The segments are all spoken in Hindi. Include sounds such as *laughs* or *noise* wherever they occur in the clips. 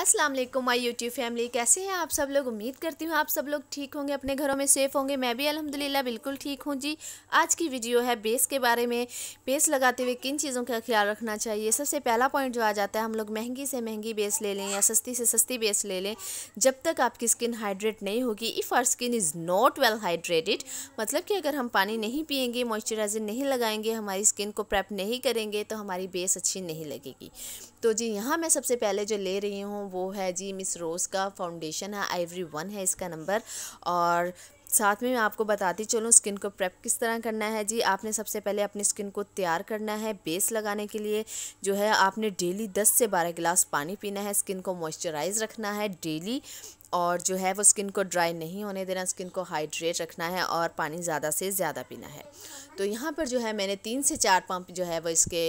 अस्सलाम वालेकुम माय यूट्यूब फैमिली कैसे हैं आप सब लोग उम्मीद करती हूँ आप सब लोग ठीक होंगे अपने घरों में सेफ़ होंगे मैं भी अल्हम्दुलिल्लाह बिल्कुल ठीक हूँ जी आज की वीडियो है बेस के बारे में बेस लगाते हुए किन चीज़ों का ख्याल रखना चाहिए सबसे पहला पॉइंट जो आ जाता है हम लोग महंगी से महंगी बेस ले लें या सस्ती से सस्ती बेस ले लें जब तक आपकी स्किन हाइड्रेट नहीं होगी if our skin is not well hydrated मतलब कि अगर हम पानी नहीं पियेंगे मॉइस्चराइजर नहीं लगाएंगे हमारी स्किन को प्रेप नहीं करेंगे तो हमारी बेस अच्छी नहीं लगेगी तो जी यहाँ मैं सबसे पहले जो ले रही हूँ हूँ वो है जी मिस रोज़ का फाउंडेशन है आइवरी वन है इसका नंबर और साथ में मैं आपको बताती चलूँ स्किन को प्रेप किस तरह करना है जी आपने सबसे पहले अपनी स्किन को तैयार करना है बेस लगाने के लिए जो है आपने डेली 10 से 12 गिलास पानी पीना है स्किन को मॉइस्चराइज रखना है डेली और जो है वो स्किन को ड्राई नहीं होने देना स्किन को हाइड्रेट रखना है और पानी ज़्यादा से ज़्यादा पीना है तो यहाँ पर जो है मैंने तीन से चार पंप जो है वो इसके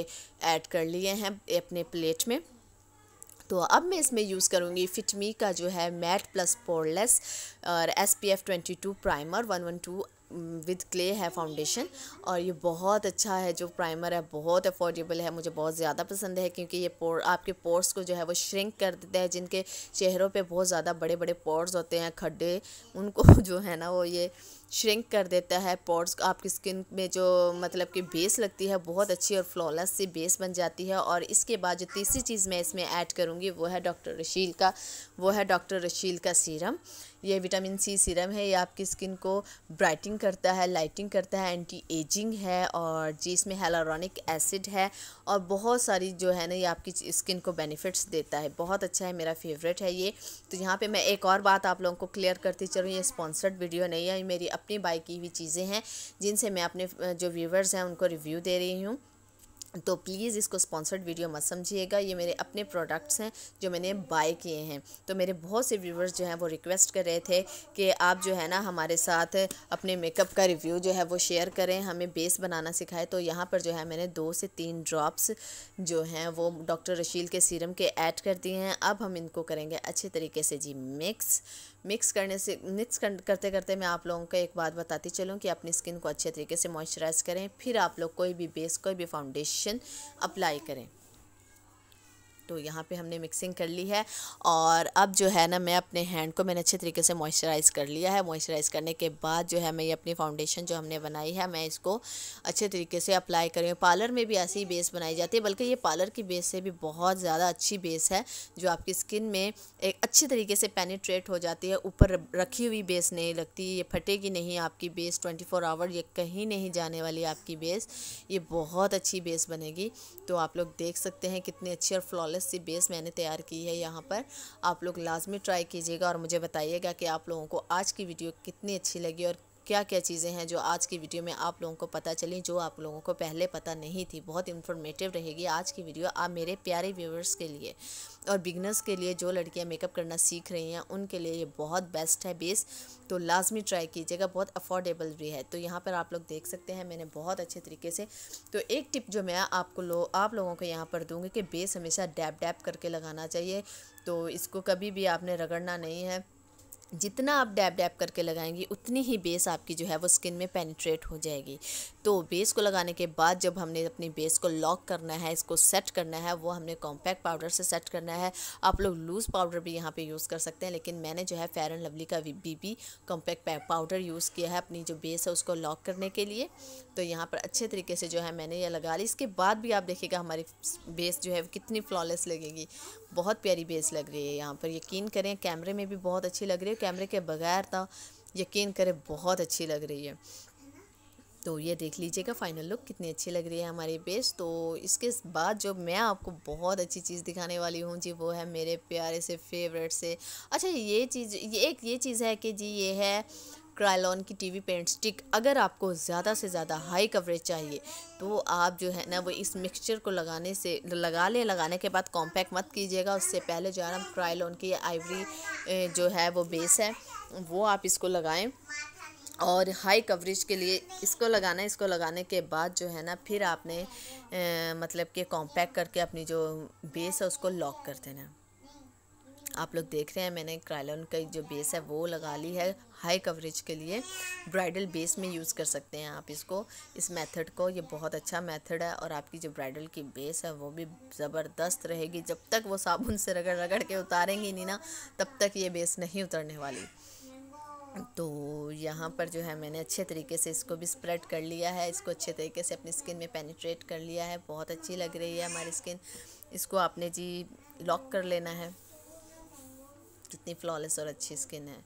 ऐड कर लिए हैं अपने प्लेट में तो अब मैं इसमें यूज़ करूँगी फिटमी का जो है मैट प्लस पोरलेस और S P F twenty two primer one one two with clay है फाउंडेशन और ये बहुत अच्छा है जो प्राइमर है बहुत अफोर्डेबल है मुझे बहुत ज़्यादा पसंद है क्योंकि ये पोर आपके पोर्स को जो है वो श्रिंक कर देता है जिनके चेहरों पे बहुत ज़्यादा बड़े बड़े पोर्स होते हैं खड्डे उनको *laughs* जो है ना वो ये श्रिंक कर देता है पॉट्स आपकी स्किन में जो मतलब कि बेस लगती है बहुत अच्छी और फ्लॉलेस सी बेस बन जाती है और इसके बाद जो तीसरी चीज़ मैं इसमें ऐड करूँगी वो है डॉक्टर रशील का वो है डॉक्टर रशील का सीरम ये विटामिन सी सीरम है ये आपकी स्किन को ब्राइटिंग करता है लाइटिंग करता है एंटी एजिंग है और जी इसमें हेलोरॉनिक एसिड है और बहुत सारी जो है ना ये आपकी स्किन को बेनिफिट्स देता है बहुत अच्छा है मेरा फेवरेट है ये तो यहाँ पे मैं एक और बात आप लोगों को क्लियर करती चलूँ ये स्पॉन्सर्ड वीडियो नहीं है मेरी अपनी बाई की हुई चीज़ें हैं जिनसे मैं अपने जो व्यूवर्स हैं उनको रिव्यू दे रही हूँ तो प्लीज़ इसको स्पॉन्सर्ड वीडियो मत समझिएगा ये मेरे अपने प्रोडक्ट्स हैं जो मैंने बाय किए हैं तो मेरे बहुत से व्यूवर्स जो हैं वो रिक्वेस्ट कर रहे थे कि आप जो है ना हमारे साथ अपने मेकअप का रिव्यू जो है वो शेयर करें हमें बेस बनाना सिखाएं तो यहाँ पर जो है मैंने दो से तीन ड्रॉप्स जो हैं वो डॉक्टर रशील के सीरम के ऐड कर दिए हैं अब हम इनको करेंगे अच्छे तरीके से जी मिक्स मिक्स करने से मिक्स करते करते मैं आप लोगों को एक बात बताती चलूँ कि अपनी स्किन को अच्छे तरीके से मॉइस्चराइज़ करें फिर आप लोग कोई भी बेस कोई भी फाउंडेशन अप्लाई करें तो यहाँ पे हमने मिक्सिंग कर ली है और अब जो है ना मैं अपने हैंड को मैंने अच्छे तरीके से मॉइस्चराइज़ कर लिया है मॉइस्चराइज़ करने के बाद जो है मैं ये अपनी फाउंडेशन जो हमने बनाई है मैं इसको अच्छे तरीके से अप्लाई कर रही हूँ पार्लर में भी ऐसी ही बेस बनाई जाती है बल्कि ये पार्लर की बेस से भी बहुत ज़्यादा अच्छी बेस है जो आपकी स्किन में एक अच्छे तरीके से पेनीट्रेट हो जाती है ऊपर रखी हुई बेस नहीं लगती ये फटेगी नहीं आपकी बेस ट्वेंटी फोर आवर ये कहीं नहीं जाने वाली आपकी बेस ये बहुत अच्छी बेस बनेगी तो आप लोग देख सकते हैं कितनी अच्छी और फ्लॉल फ्लॉलेस सी बेस मैंने तैयार की है यहाँ पर आप लोग लाजमी ट्राई कीजिएगा और मुझे बताइएगा कि आप लोगों को आज की वीडियो कितनी अच्छी लगी और क्या क्या चीज़ें हैं जो आज की वीडियो में आप लोगों को पता चली जो आप लोगों को पहले पता नहीं थी बहुत इन्फॉर्मेटिव रहेगी आज की वीडियो आप मेरे प्यारे व्यूवर्स के लिए और बिगनर्स के लिए जो लड़कियां मेकअप करना सीख रही हैं उनके लिए ये बहुत बेस्ट है बेस तो लाजमी ट्राई कीजिएगा बहुत अफोर्डेबल भी है तो यहाँ पर आप लोग देख सकते हैं मैंने बहुत अच्छे तरीके से तो एक टिप जो मैं आपको लो आप लोगों को यहाँ पर दूँगी कि बेस हमेशा डैप डैप करके लगाना चाहिए तो इसको कभी भी आपने रगड़ना नहीं है जितना आप डैब डैब करके लगाएंगे उतनी ही बेस आपकी जो है वो स्किन में पेनिट्रेट हो जाएगी तो बेस को लगाने के बाद जब हमने अपनी बेस को लॉक करना है इसको सेट करना है वो हमने कॉम्पैक्ट पाउडर से सेट करना है आप लोग लूज़ पाउडर भी यहाँ पे यूज़ कर सकते हैं लेकिन मैंने जो है फेयर एंड लवली का बीबी कॉम्पैक्ट पाउडर यूज़ किया है अपनी जो बेस है उसको लॉक करने के लिए तो यहाँ पर अच्छे तरीके से जो है मैंने यह लगा ली इसके बाद भी आप देखिएगा हमारी बेस जो है कितनी फ्लॉलेस लगेगी बहुत प्यारी बेस लग रही है यहाँ पर यकीन करें कैमरे में भी बहुत अच्छी लग रही है कैमरे के बगैर तो यकीन करें बहुत अच्छी लग रही है तो ये देख लीजिएगा फाइनल लुक कितनी अच्छी लग रही है हमारी बेस तो इसके बाद जो मैं आपको बहुत अच्छी चीज़ दिखाने वाली हूँ जी वो है मेरे प्यारे से फेवरेट से अच्छा ये चीज़ ये एक ये चीज़ है कि जी ये है क्राइलॉन की टीवी पेंट स्टिक अगर आपको ज़्यादा से ज़्यादा हाई कवरेज चाहिए तो आप जो है ना वो इस मिक्सचर को लगाने से लगा लें लगाने के बाद कॉम्पैक्ट मत कीजिएगा उससे पहले जो है ना क्राइलॉन की आइवरी जो है वो बेस है वो आप इसको लगाएं और हाई कवरेज के लिए इसको लगाना इसको लगाने के बाद जो है ना फिर आपने ए, मतलब कि कॉम्पैक्ट करके अपनी जो बेस है उसको लॉक कर देना आप लोग देख रहे हैं मैंने क्राइलन का जो बेस है वो लगा ली है हाई कवरेज के लिए ब्राइडल बेस में यूज़ कर सकते हैं आप इसको इस मेथड को ये बहुत अच्छा मेथड है और आपकी जो ब्राइडल की बेस है वो भी ज़बरदस्त रहेगी जब तक वो साबुन से रगड़ रगड़ के उतारेंगी नहीं ना तब तक ये बेस नहीं उतरने वाली तो यहाँ पर जो है मैंने अच्छे तरीके से इसको भी स्प्रेड कर लिया है इसको अच्छे तरीके से अपनी स्किन में पेनिट्रेट कर लिया है बहुत अच्छी लग रही है हमारी स्किन इसको आपने जी लॉक कर लेना है कितनी फ्लॉलेस और अच्छी स्किन है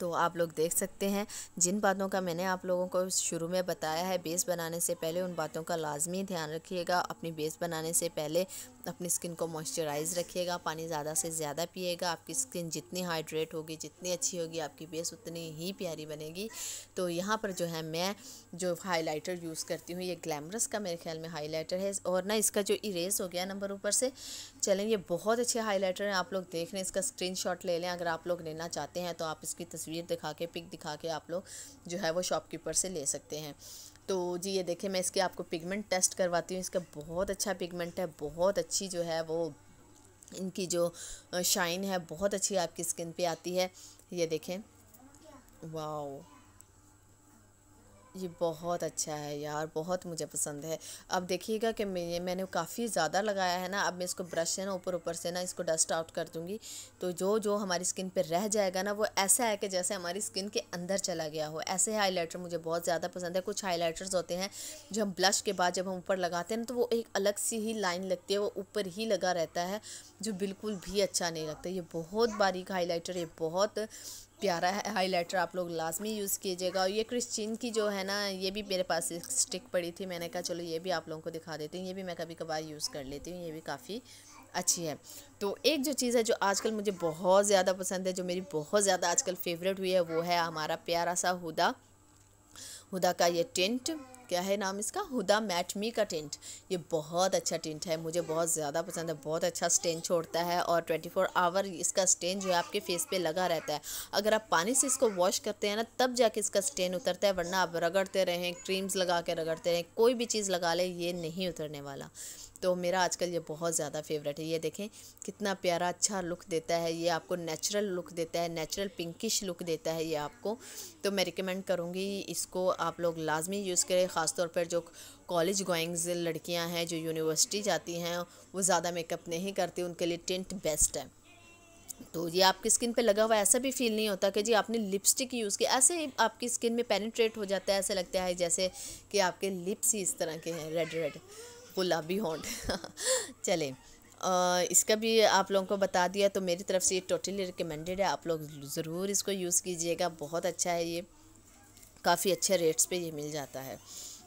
तो आप लोग देख सकते हैं जिन बातों का मैंने आप लोगों को शुरू में बताया है बेस बनाने से पहले उन बातों का लाजमी ध्यान रखिएगा अपनी बेस बनाने से पहले अपनी स्किन को मॉइस्चराइज रखिएगा पानी ज़्यादा से ज़्यादा पिएगा आपकी स्किन जितनी हाइड्रेट होगी जितनी अच्छी होगी आपकी बेस उतनी ही प्यारी बनेगी तो यहाँ पर जो है मैं जो हाईलाइटर यूज़ करती हूँ ये ग्लैमरस का मेरे ख्याल में हाइलाइटर है और ना इसका जो इरेज हो गया नंबर ऊपर से चलें ये बहुत अच्छे हाइलाइटर हैं आप लोग देख लें इसका स्क्रीन ले लें अगर आप लोग लेना चाहते हैं तो आप इसकी तस्वीर दिखा के पिक दिखा के आप लोग जो है वो शॉपकीपर से ले सकते हैं तो जी ये देखें मैं इसके आपको पिगमेंट टेस्ट करवाती हूँ इसका बहुत अच्छा पिगमेंट है बहुत अच्छी जो है वो इनकी जो शाइन है बहुत अच्छी आपकी स्किन पे आती है ये देखें वाओ ये बहुत अच्छा है यार बहुत मुझे पसंद है अब देखिएगा कि मैं मैंने काफ़ी ज़्यादा लगाया है ना अब मैं इसको ब्रश है ना ऊपर ऊपर से ना इसको डस्ट आउट कर दूँगी तो जो जो हमारी स्किन पर रह जाएगा ना वो ऐसा है कि जैसे हमारी स्किन के अंदर चला गया हो ऐसे हाईलाइटर मुझे बहुत ज़्यादा पसंद है कुछ हाईलाइटर्स होते हैं जो हम ब्लश के बाद जब हम ऊपर लगाते हैं ना तो वो एक अलग सी ही लाइन लगती है वो ऊपर ही लगा रहता है जो बिल्कुल भी अच्छा नहीं लगता ये बहुत बारीक हाईलाइटर ये बहुत प्यारा है हाईलाइटर आप लोग लाजमी यूज़ कीजिएगा और ये क्रिश्चिन की जो है ना ये भी मेरे पास एक स्टिक पड़ी थी मैंने कहा चलो ये भी आप लोगों को दिखा देती हूँ ये भी मैं कभी कभार यूज़ कर लेती हूँ ये भी काफ़ी अच्छी है तो एक जो चीज़ है जो आजकल मुझे बहुत ज़्यादा पसंद है जो मेरी बहुत ज़्यादा आजकल फेवरेट हुई है वो है हमारा प्यारा सा हुदा हुदा का ये टेंट क्या है नाम इसका हुदा मैटमी का टेंट ये बहुत अच्छा टेंट है मुझे बहुत ज़्यादा पसंद है बहुत अच्छा स्टेन छोड़ता है और 24 फोर आवर इसका स्टेन जो है आपके फेस पे लगा रहता है अगर आप पानी से इसको वॉश करते हैं ना तब जाके इसका स्टेन उतरता है वरना आप रगड़ते रहें क्रीम्स लगा के रगड़ते रहें कोई भी चीज़ लगा ले ये नहीं उतरने वाला तो मेरा आजकल ये बहुत ज़्यादा फेवरेट है ये देखें कितना प्यारा अच्छा लुक देता है ये आपको नेचुरल लुक देता है नेचुरल पिंकिश लुक देता है ये आपको तो मैं रिकमेंड करूँगी इसको आप लोग लाजमी यूज़ करें ख़ासतौर पर जो कॉलेज गोइंग्स लड़कियां हैं जो यूनिवर्सिटी जाती हैं वो ज़्यादा मेकअप नहीं करती उनके लिए टेंट बेस्ट है तो ये आपकी स्किन पे लगा हुआ ऐसा भी फील नहीं होता कि जी आपने लिपस्टिक यूज़ किया ऐसे आपकी स्किन में पेनिट्रेट हो जाता है ऐसे लगता है जैसे कि आपके लिप्स ही इस तरह के हैं रेड रेड गुलाबी होंड *laughs* चले आ, इसका भी आप लोगों को बता दिया तो मेरी तरफ से ये टोटली रिकमेंडेड है आप लोग ज़रूर इसको यूज़ कीजिएगा बहुत अच्छा है ये काफ़ी अच्छे रेट्स पर ये मिल जाता है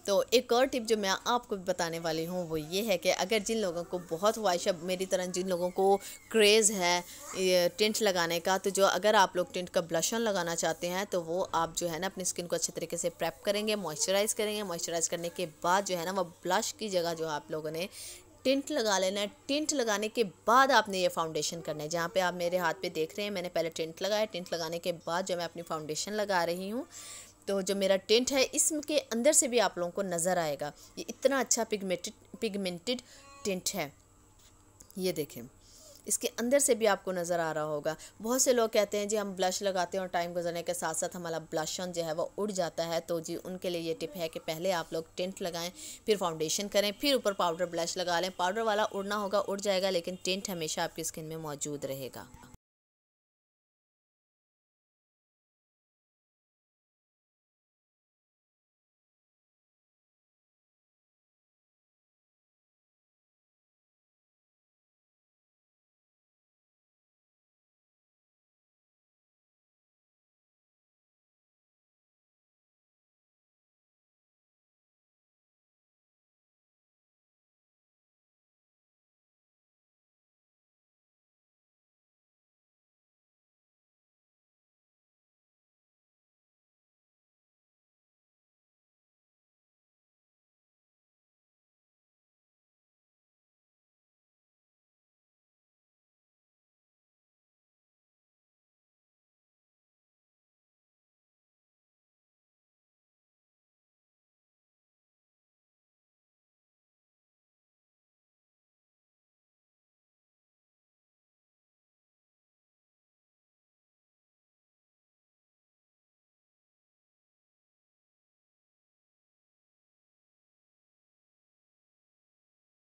तो एक और टिप जो मैं आपको बताने वाली हूँ वो ये है कि अगर जिन लोगों को बहुत ख्वाहिश है मेरी तरह जिन लोगों को क्रेज़ है टेंट लगाने का तो जो अगर आप लोग टेंट का ब्लशन लगाना चाहते हैं तो वो आप जो है ना अपनी स्किन को अच्छे तरीके से प्रेप करेंगे मॉइस्चराइज़ करेंगे मॉइस्चराइज़ करने के बाद जो है ना वह ब्लश की जगह जो आप लोगों ने टिंट लगा लेना है टिंट लगाने के बाद आपने ये फाउंडेशन करना है जहाँ पे आप मेरे हाथ पे देख रहे हैं मैंने पहले टिंट लगाया टिंट लगाने के बाद जो मैं अपनी फाउंडेशन लगा रही हूँ तो जो मेरा टेंट है इसके अंदर से भी आप लोगों को नज़र आएगा ये इतना अच्छा पिगमेंटेड पिगमेंटेड टेंट है ये देखें इसके अंदर से भी आपको नज़र आ रहा होगा बहुत से लोग कहते हैं जी हम ब्लश लगाते हैं और टाइम गुजरने के साथ साथ हमारा ब्लशन जो है वो उड़ जाता है तो जी उनके लिए ये टिप है कि पहले आप लोग टेंट लगाएं फिर फाउंडेशन करें फिर ऊपर पाउडर ब्लश लगा लें पाउडर वाला उड़ना होगा उड़ जाएगा लेकिन टेंट हमेशा आपकी स्किन में मौजूद रहेगा